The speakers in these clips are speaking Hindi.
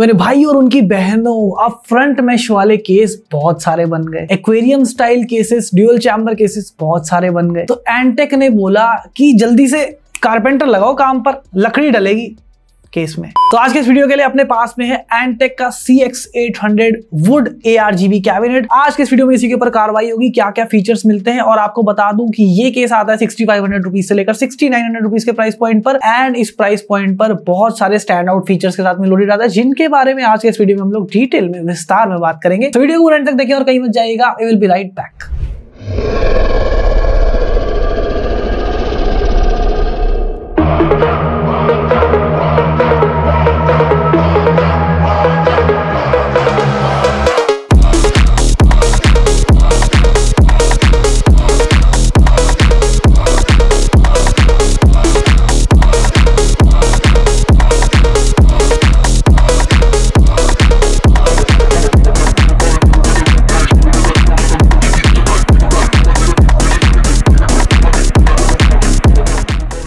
तो मेरे भाई और उनकी बहनों अब फ्रंट मैश वाले केस बहुत सारे बन गए aquarium style cases dual chamber cases बहुत सारे बन गए तो एंटेक ने बोला कि जल्दी से कारपेंटर लगाओ काम पर लकड़ी डलेगी केस में तो आज के इस वीडियो के लिए अपने पास में है एनटेक का C X eight hundred wood A R G B cabinet आज के इस वीडियो में इसी के ऊपर कार्रवाई होगी क्या क्या फीचर्स मिलते हैं और आपको बता दूं कि ये केस आता है सिक्सटी फाइव हंड्रेड रुपीज से लेकर सिक्सटी नाइन हंड्रेड रुपीज के प्राइस पॉइंट पर एंड इस प्राइस पॉइंट पर बहुत सारे स्टैंड आउट फीचर्स के साथ में लोडेड आता है जिनके बारे में आज के इस वीडियो में हम लोग डिटेल में विस्तार में बात करेंगे तो वीडियो को एंड तक देखें और कहीं मत जाएगा I will be right back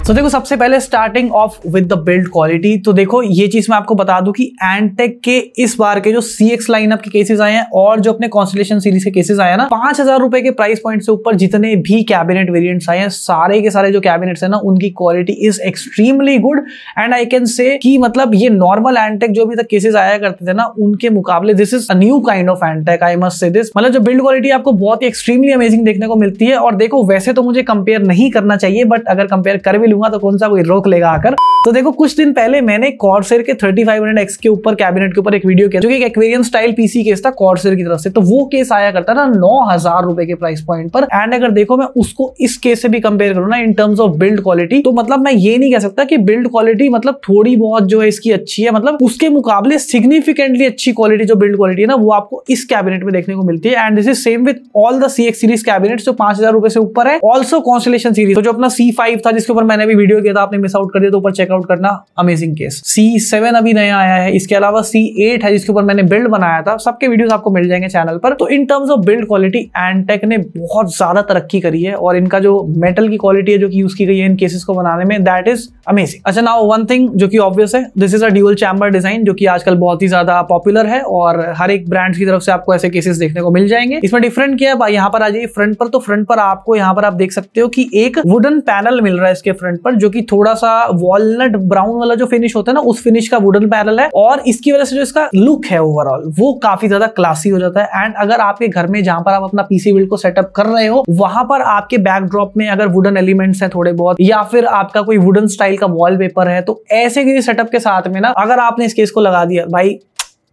तो देखो सबसे पहले starting off with the build quality तो देखो ये चीज मैं आपको बता दूं कि एंटेक के इस बार के जो सी एक्स लाइनअप के केसेस आए हैं और जो अपने कॉन्स्टलेशन सीरीज के केसेस आए हैं ना पांच हजार रुपए के प्राइस पॉइंट से ऊपर जितने भी कैबिनेट वेरियंट्स आए हैं सारे के सारे जो कैबिनेट्स है ना उनकी quality is extremely good and I can say कि मतलब ये नॉर्मल एंटेक जो अभी तक केसेस आया करते थे ना उनके मुकाबले this is a new kind of Antec I must say this मतलब जो बिल्ड क्वालिटी आपको बहुत ही एक्सट्रीमली अमेजिंग देखने को मिलती है और देखो वैसे तो मुझे कंपेयर नहीं करना चाहिए बट अगर कंपेयर कर भी लूंगा करूंगा तो कौन सा कोई रोक लेगा आकर तो देखो कुछ दिन पहले मैंने कॉर्सर के 3500X के ऊपर कैबिनेट के ऊपर एक वीडियो किया जो कि एक एक्वेरियम स्टाइल पीसी केस था कॉर्सर की तरफ से तो वो केस आया करता ना नौ हजार रुपए के प्राइस पॉइंट पर एंड अगर देखो मैं उसको इस केस से भी कंपेयर करूँ ना in terms of build quality तो मतलब मैं ये नहीं कह सकता कि बिल्ड क्वालिटी मतलब थोड़ी बहुत जो है इसकी अच्छी है मतलब उसके मुकाबले सिग्निफिकेंटली अच्छी क्वालिटी जो बिल्ड क्वालिटी है ना वो आपको इस कैबिनेट में देखने को मिलती है and this is same with all the CX series cabinet जो पांच हजार रुपए से ऊपर है ऑल्सो कॉन्स्टलेशन सीरीज जो अपना सी था जिसके ऊपर मैंने मैंने अभी वीडियो किया था आपने मिस आउट कर दिया तो ऊपर चेकआउट करना अमेजिंग केस सी सेवन अभी नया आया है इसके अलावा सी एट है जिसके ऊपर मैंने बिल्ड बनाया था सबके वीडियोस आपको मिल जाएंगे चैनल पर तो in terms of build quality Antec ने बहुत ज्यादा तरक्की करी है और इनका जो मेटल की क्वालिटी है जो कि यूज की गई है इन केसेस को बनाने में दैट इज अमेजिंग अच्छा नाउ वन थिंग जो कि ऑब्वियस है this is a dual chamber design जो कि आजकल बहुत ही ज्यादा पॉपुलर है और हर एक ब्रांड की तरफ से आपको ऐसे केसेस देखने को मिल जाएंगे इसमें डिफरेंट क्या है यहाँ पर आ जाइए फ्रंट पर तो फ्रंट पर आपको यहाँ पर आप देख सकते हो कि एक वुडन पैनल मिल रहा है इसके फ्रंट फ्रंट पर जो कि थोड़ा सा वॉलनट ब्राउन वाला जो फिनिश होता है ना उस फिनिश का वुडन पैरल है और इसकी वजह से जो इसका लुक है ओवरऑल वो काफी ज्यादा क्लासी हो जाता है एंड अगर आपके घर में जहां पर आप अपना पीसी बिल्ड को सेटअप कर रहे हो वहां पर आपके बैकड्रॉप में अगर वुडन एलिमेंट्स हैं थोड़े बहुत या फिर आपका कोई वुडन स्टाइल का वॉलपेपर है तो ऐसे किसी सेटअप के साथ में ना अगर आपने इस केस को लगा दिया भाई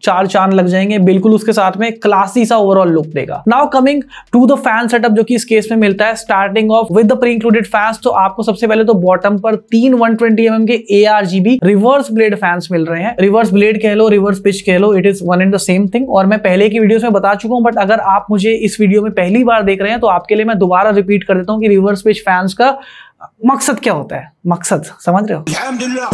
चार चांद लग जाएंगे बिल्कुल उसके साथ में क्लासी सा ओवरऑल लुक देगा now coming to the fan setup जो कि इस केस में मिलता है starting off with the pre included fans तो आपको सबसे पहले तो बॉटम पर तीन वन ट्वेंटी एम के ए रिवर्स ब्लेड फैंस मिल रहे हैं रिवर्स ब्लेड कह लो रिवर्स पिच कह लो it is one and the same thing और मैं पहले की वीडियो में बता चुका हूं बट अगर आप मुझे इस वीडियो में पहली बार देख रहे हैं तो आपके लिए मैं दोबारा रिपीट कर देता हूँ कि रिवर्स पिच फैंस का मकसद क्या होता है मकसद समझ रहे हो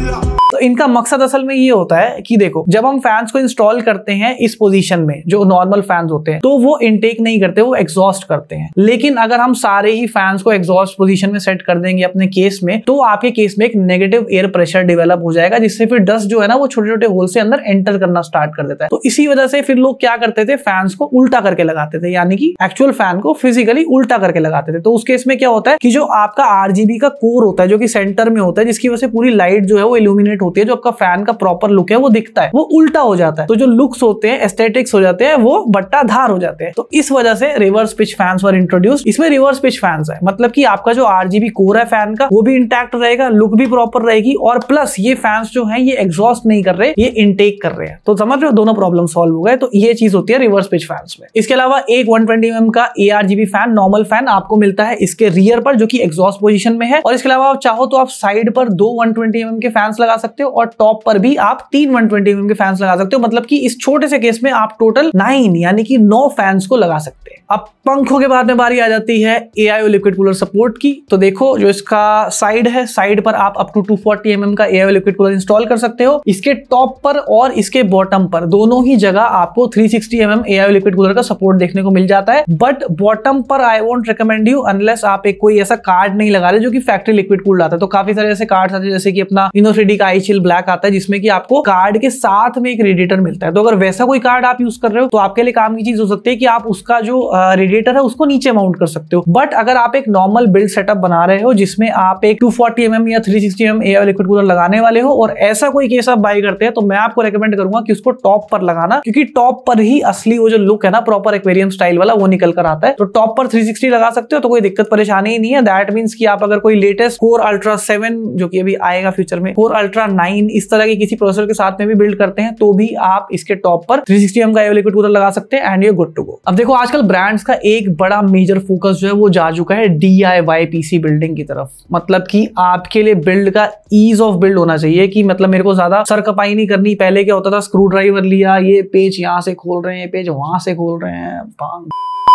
me तो इनका मकसद असल में ये होता है कि देखो जब हम फैंस को इंस्टॉल करते हैं इस पोजीशन में जो नॉर्मल फैंस होते हैं तो वो इनटेक नहीं करते वो एग्जॉस्ट करते हैं लेकिन अगर हम सारे ही फैंस को एग्जॉस्ट पोजीशन में सेट कर देंगे अपने केस में तो आपके केस में एक नेगेटिव एयर प्रेशर डेवलप हो जाएगा जिससे फिर डस्ट जो है ना वो छोटे छोटे होल से अंदर एंटर करना स्टार्ट कर देता है तो इसी वजह से फिर लोग क्या करते थे फैंस को उल्टा करके लगाते थे यानी कि एक्चुअल फैन को फिजिकली उल्टा करके लगाते थे तो उस केस में क्या होता है कि जो आपका आरजीबी का कोर होता है जो कि सेंटर में होता है जिसकी वजह से पूरी लाइट जो है वो इल्यूमिनेट होती है जो आपका फैन का प्रॉपर लुक है वो दिखता है वो उल्टा हो जाता है तो जो लुक्स होते हैं एस्थेटिक्स हो जाते हैं वो बट्टाधार हो जाते हैं तो इस वजह से reverse pitch fans were introduce इसमें रिवर्स पिच फैंस है मतलब की आपका जो आरजीबी कोर है फैन का वो भी इंटैक्ट रहेगा लुक भी प्रॉपर रहेगी और प्लस ये फैंस जो है ये एग्जॉस्ट नहीं कर रहे ये इनटेक कर रहे हैं तो समझ रहे हो दोनों प्रॉब्लम सॉल्व हो गए तो ये चीज होती है रिवर्स पिच फैंस में इसके अलावा एक वन ट्वेंटी एम का A R GB fan normal fan आपको मिलता है इसके रियर पर जो कि एग्जॉस्ट पोजिशन में है और इसके अलावा आप चाहो तो आप साइड पर दो वन ट्वेंटी एम के फैंस लगा सकते सकते हो और टॉप पर भी आप तीन वन ट्वेंटी के फैंस लगा सकते हो मतलब कि इस छोटे से केस में आप टोटल नाइन यानी कि नौ फैंस को लगा सकते हैं अब पंखों के बाद में बारी आ जाती है A I liquid cooler support की तो देखो जो इसका साइड है साइड पर आप up to two forty M का ए लिक्विड कूलर इंस्टॉल कर सकते हो इसके टॉप पर और इसके बॉटम पर दोनों ही जगह आपको three sixty M AI liquid cooler का सपोर्ट देखने को मिल जाता है बट बॉटम पर I won't recommend you unless आप एक कोई ऐसा कार्ड नहीं लगा रहे जो कि फैक्ट्री लिक्विड कूल्ड आता है तो काफी सारे ऐसे कार्ड आते हैं जैसे कि अपना इनोसिडी का आई चिल ब्लैक आता है जिसमें कि आपको कार्ड के साथ में एक रेडिएटर मिलता है तो अगर वैसा कोई कार्ड आप यूज कर रहे हो तो आपके लिए काम की चीज हो सकती है कि आप उसका जो रेडिएटर है उसको नीचे माउंट कर सकते हो बट अगर आप एक नॉर्मल बिल्ड सेटअप बना रहे हो जिसमें आप एक टू फोर्टी mm या three sixty M air liquid cooler लगाने वाले हो और ऐसा कोई केस आप बाई करते हैं तो मैं आपको रिकमेंड करूंगा कि उसको टॉप पर लगाना क्योंकि टॉप पर ही असली वो जो लुक है ना प्रॉपर एक्वेरियम स्टाइल वाला वो निकल कर आता है तो टॉप पर थ्री लगा सकते हो तो कोई दिक्कत परेशानी ही नहीं है दैट मीन्स की आप अगर कोई लेटेस्ट फोर अल्ट्रा सेवन जो की अभी आएगा फ्यूचर में फोर अल्ट्रा नाइन इस तरह के किसी प्रोसेसर के साथ में भी बिल्ड करते हैं तो भी आप इसके टॉप पर थ्री सिक्सटी एम का एयर लिक्विड कूलर लगा सकते हैं and you good to go अब देखो आजकल ब्रांड ब्रांड्स का एक बड़ा मेजर फोकस जो है वो जा चुका है D I Y P C building की तरफ मतलब कि आपके लिए बिल्ड का ईज ऑफ बिल्ड होना चाहिए कि मतलब मेरे को ज्यादा सर कपाई नहीं करनी पहले क्या होता था स्क्रू ड्राइवर लिया ये पेज यहाँ से खोल रहे हैं पेज वहां से खोल रहे हैं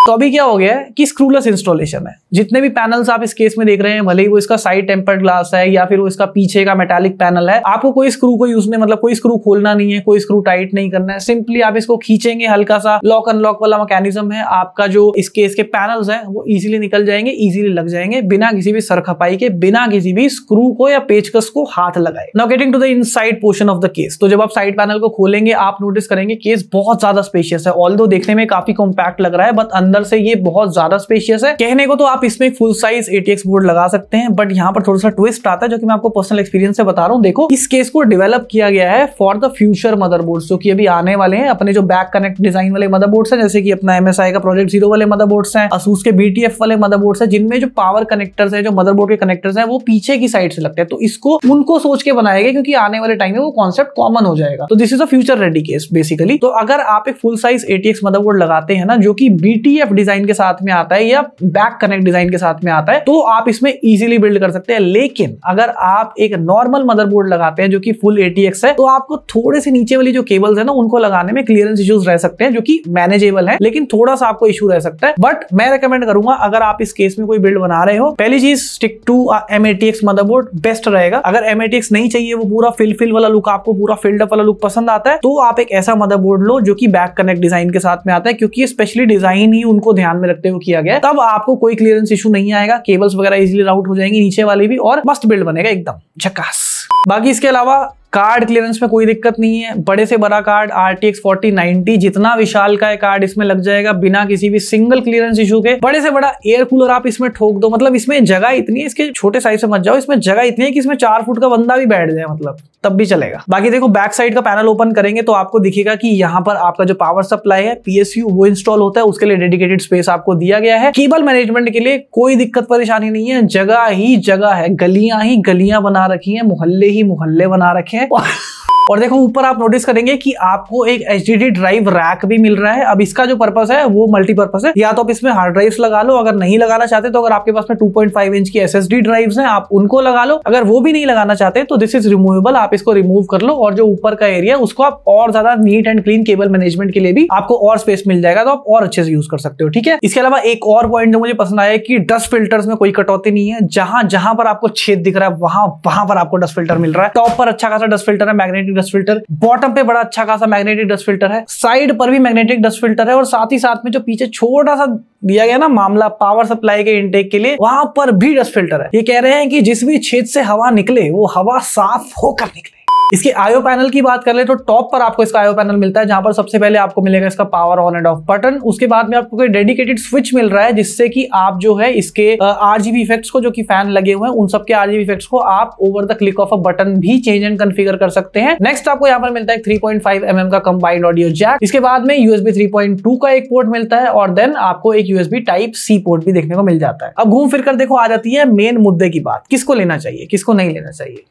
तो अभी क्या हो गया है कि स्क्रूलेस इंस्टॉलेशन है जितने भी पैनल्स आप इस केस में देख रहे हैं भले ही वो इसका साइड टेम्पर्ड ग्लास है या फिर वो इसका पीछे का मेटालिक पैनल है आपको कोई स्क्रू को यूज नहीं मतलब कोई स्क्रू खोलना नहीं है कोई स्क्रू टाइट नहीं करना है सिंपली आप इसको खींचेंगे हल्का सा लॉक अनलॉक वाला मैकेनिज्म है आपका जो इस केस के पैनल्स है वो इजिली निकल जाएंगे इजिली लग जाएंगे बिना किसी भी सरखपाई के बिना किसी भी स्क्रू को या पेचकस को हाथ लगाए now getting to the in portion of the case तो जब आप साइड पैनल को खोलेंगे आप नोटिस करेंगे केस बहुत ज्यादा स्पेशियस है ऑल देखने में काफी कॉम्पैक्ट लग रहा है बट अंदर से ये बहुत ज्यादा स्पेशियस है कहने को तो आप इसमें फुल साइज एटीएक्स बोर्ड लगा सकते हैं बट यहाँ पर थोड़ा सा ट्विस्ट आता है जो कि मैं आपको पर्सनल एक्सपीरियंस से बता रहा हूँ देखो इस केस को डेवलप किया गया है फॉर द फ्यूचर मदरबोर्ड जो की अभी आने वाले हैं अपने जो बैक कनेक्ट डिजाइन वाले मदरबोर्ड्स हैं जैसे की अपना एमएसआई का प्रोजेक्ट जीरो वाले मदरबोर्ड्स है असूस के बीटीएफ वाले मदरबोर्ड्स है जिनमें जो पावर कनेक्टर्स है जो मदरबोर्ड के कनेक्टर्स है वो पीछे की साइड से लगते हैं तो इसको उनको सोच के बनाया गया क्योंकि आने वाले टाइम में वो कॉन्सेप्ट कॉमन हो जाएगा तो this is a future ready case basically तो अगर आप एक फुल साइज एटीएक्स मदरबोर्ड लगाते हैं ना जो कि बीटीएफ पीडीएफ डिजाइन के साथ में आता है या बैक कनेक्ट डिजाइन के साथ में आता है तो आप इसमें इजीली बिल्ड कर सकते हैं लेकिन अगर आप एक नॉर्मल मदरबोर्ड लगाते हैं जो कि फुल एटीएक्स है तो आपको थोड़े से नीचे वाली जो केबल्स है ना उनको लगाने में क्लियरेंस इश्यूज रह सकते हैं जो कि मैनेजेबल है लेकिन थोड़ा सा आपको इशू रह सकता है बट मैं रिकमेंड करूंगा अगर आप इस केस में कोई बिल्ड बना रहे हो पहली चीज stick to M ATX motherboard best रहेगा अगर एम एटीएक्स नहीं चाहिए वो पूरा फिल फिल वाला लुक आपको पूरा फिल्ड वाला लुक पसंद आता है तो आप एक ऐसा मदरबोर्ड लो जो कि बैक कनेक्ट डिजाइन के साथ में आता है क्योंकि स्पेशली डिजाइन ही उनको ध्यान में रखते हुए किया गया तब आपको कोई क्लियरेंस इशू नहीं आएगा केबल्स वगैरह इजिली राउट हो जाएंगे नीचे वाली भी और मस्त बिल्ड बनेगा एकदम झकास बाकी इसके अलावा कार्ड क्लियरेंस में कोई दिक्कत नहीं है बड़े से बड़ा card R T X forty ninety जितना विशाल का कार्ड इसमें लग जाएगा बिना किसी भी सिंगल क्लियरेंस इशू के बड़े से बड़ा एयर कूलर आप इसमें ठोक दो मतलब इसमें जगह इतनी है इसके छोटे साइज से मत जाओ इसमें जगह इतनी है कि इसमें चार फुट का बंदा भी बैठ जाए मतलब तब भी चलेगा बाकी देखो बैक साइड का पैनल ओपन करेंगे तो आपको दिखेगा कि यहाँ पर आपका जो पावर सप्लाई है पीएसयू वो इंस्टॉल होता है उसके लिए डेडिकेटेड स्पेस आपको दिया गया है केबल मैनेजमेंट के लिए कोई दिक्कत परेशानी नहीं है जगह ही जगह है गलियां ही गलियां बना रखी है मोहल्ले ही मोहल्ले बना रखे हैं Wow. और देखो ऊपर आप नोटिस करेंगे कि आपको एक एच ड्राइव रैक भी मिल रहा है अब इसका जो पर्पज है वो मल्टीपर्पज है या तो आप इसमें हार्ड ड्राइव लगा लो अगर नहीं लगाना चाहते तो अगर आपके पास में 2.5 इंच की एस एस ड्राइव है आप उनको लगा लो अगर वो भी नहीं लगाना चाहते तो दिस इज रिमूवेबल आप इसको रिमूव कर लो और जो ऊपर का एरिया उसको आप और ज्यादा neat and clean cable management के लिए भी आपको और स्पेस मिल जाएगा तो आप और अच्छे से यूज कर सकते हो ठीक है इसके अलावा एक और पॉइंट जो मुझे पसंद आया कि डस्ट फिल्टर्स में कोई कटौती नहीं है जहां जहां पर आपको छेद दिख रहा है वहां वहां पर आपको डस्ट फिल्टर मिल रहा है टॉप पर अच्छा खासा डस्ट फिल्टर है मैग्नेटिक डस्ट फिल्टर बॉटम पे बड़ा अच्छा खासा मैग्नेटिक डस्ट फिल्टर है साइड पर भी मैग्नेटिक डस्ट फिल्टर है और साथ ही साथ में जो पीछे छोटा सा दिया गया ना मामला पावर सप्लाई के इनटेक के लिए वहां पर भी डस्ट फिल्टर है ये कह रहे हैं कि जिस भी छेद से हवा निकले वो हवा साफ होकर निकले इसके आयो पैनल की बात कर ले तो टॉप पर आपको इसका आयो पैनल मिलता है जहां पर सबसे पहले आपको मिलेगा इसका power on and off button उसके बाद में आपको डेडिकेटेड स्विच मिल रहा है जिससे कि आप जो है इसके आरजीबी इफेक्ट्स को जो कि फैन लगे हुए हैं उन सबके आरजीबी इफेक्ट्स को आप over the click of a button भी चेंज एंड कन्फिगर कर सकते हैं नेक्स्ट आपको यहाँ पर मिलता है थ्री पॉइंट mm का कंबाइंड ऑडियो जैक इसके बाद में यूएसबी थ्री का एक पोर्ट मिलता है और देन आपको एक यूएसबी टाइप सी पोर्ट भी देखने को मिल जाता है अब घूम फिर कर देखो आ जाती है मेन मुद्दे की बात किसको लेना चाहिए किसको नहीं लेना चाहिए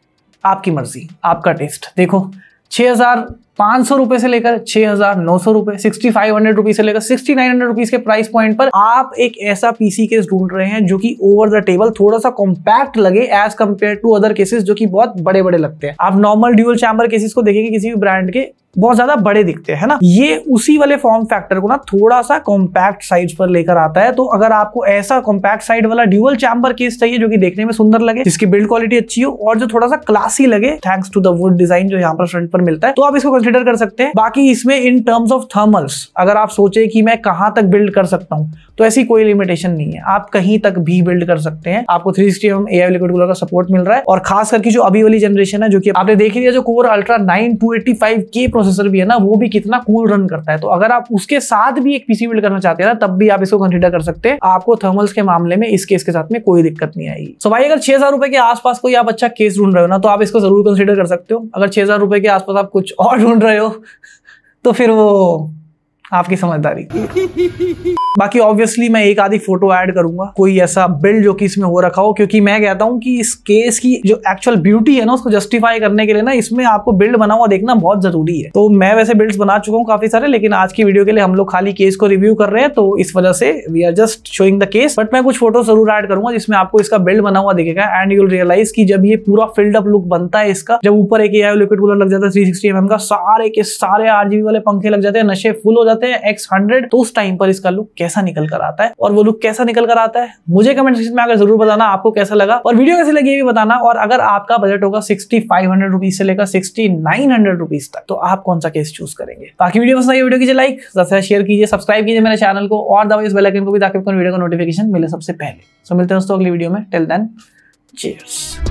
आपकी मर्जी आपका टेस्ट देखो हज़ार पांच सौ रुपए से लेकर छह हजार नौ सौ रुपए सिक्सटी फाइव हंड्रेड रुपीज से लेकर सिक्सटी नाइन हंड्रेड रुपीज के प्राइस पॉइंट पर आप एक ऐसा पीसी केस ढूंढ रहे हैं जो कि ओवर द टेबल थोड़ा सा कॉम्पैक्ट लगे as compare to other cases जो कि बहुत बड़े बड़े लगते हैं आप नॉर्मल ड्यूअल चैम्बर केसेस को देखेंगे किसी भी ब्रांड के बहुत ज्यादा बड़े दिखते हैं ना ये उसी वाले फॉर्म फैक्टर को ना थोड़ा सा कॉम्पैक्ट साइज पर लेकर आता है तो अगर आपको ऐसा कॉम्पैक्ट साइड वाला ड्यूअल चैम्बर केस चाहिए जो कि देखने में सुंदर लगे जिसकी बिल्ड क्वालिटी अच्छी हो और जो थोड़ा सा क्लासी लगे thanks to the wood design जो यहाँ पर फ्रंट पर मिलता है तो आप इसको कंसिडर कर सकते हैं बाकी इसमें इन टर्म्स ऑफ थर्मल्स अगर आप सोचे कि मैं कहाँ तक बिल्ड कर सकता हूँ तो ऐसी कोई लिमिटेशन नहीं है आप कहीं तक भी बिल्ड कर सकते हैं आपको three sixty M AI liquid cooler का सपोर्ट मिल रहा है और खास करके जो अभी वाली जनरेशन है जो कि आपने देख लिया जो core ultra nine two eighty five के प्रोसेसर भी है ना वो भी कितना कूल रन करता है तो अगर आप उसके साथ भी एक पीसी बिल्ड करना चाहते हैं ना तब भी आप इसको कंसिडर कर सकते हैं आपको थर्मल्स के मामले में इस केस के साथ में कोई दिक्कत नहीं आएगी सो भाई अगर छह हजार रुपए के आसपास कोई आप अच्छा केस ढूंढ रहे हो ना तो आप इसको जरूर कंसिडर कर सकते हो अगर छह हजार रुपए के आसपास आप कुछ और ढूंढ रहे हो तो फिर वो आपकी समझदारी बाकी ऑब्वियसली मैं एक आधी फोटो ऐड करूंगा कोई ऐसा बिल्ड जो कि इसमें हो रखा हो क्योंकि मैं कहता हूं कि इस केस की जो एक्चुअल ब्यूटी है ना उसको जस्टिफाई करने के लिए ना इसमें आपको बिल्ड बना हुआ देखना बहुत जरूरी है तो मैं वैसे बिल्ड बना चुका हूँ काफी सारे लेकिन आज की वीडियो के लिए हम लोग खाली केस को रिव्यू कर रहे हैं तो इस वजह से we are just showing the case but मैं कुछ फोटो जरूर ऐड करूंगा जिसमें आपको इसका बिल्ड बना हुआ दिखेगा एंड यूल रियलाइज की जब ये पूरा फिल्ड अप लुक बनता है इसका जब ऊपर एक लिक्विड कूलर लग जाता है थ्री सिक्सटी एम का सारे के सारे आरजीबी वाले पंखे लग जाते हैं नशे फुल हो जाते होते हैं एक्स हंड्रेड तो उस टाइम पर इसका लुक कैसा निकल कर आता है और वो लुक कैसा निकल कर आता है मुझे कमेंट सेक्शन में आकर जरूर बताना आपको कैसा लगा और वीडियो कैसी लगी ये भी बताना और अगर आपका बजट होगा सिक्सटी फाइव हंड्रेड रुपीज से लेकर सिक्सटी नाइन हंड्रेड रुपीज तक तो आप कौन सा केस चूज करेंगे बाकी वीडियो पसंद आई वीडियो कीजिए लाइक ज्यादा शेयर कीजिए सब्सक्राइब कीजिए मेरे चैनल को और दबाइए इस बेलाइकन को भी ताकि वीडियो का नोटिफिकेशन मिले सबसे पहले सो मिलते हैं दोस्तों अगली वीडियो में टिल देन चीयर्स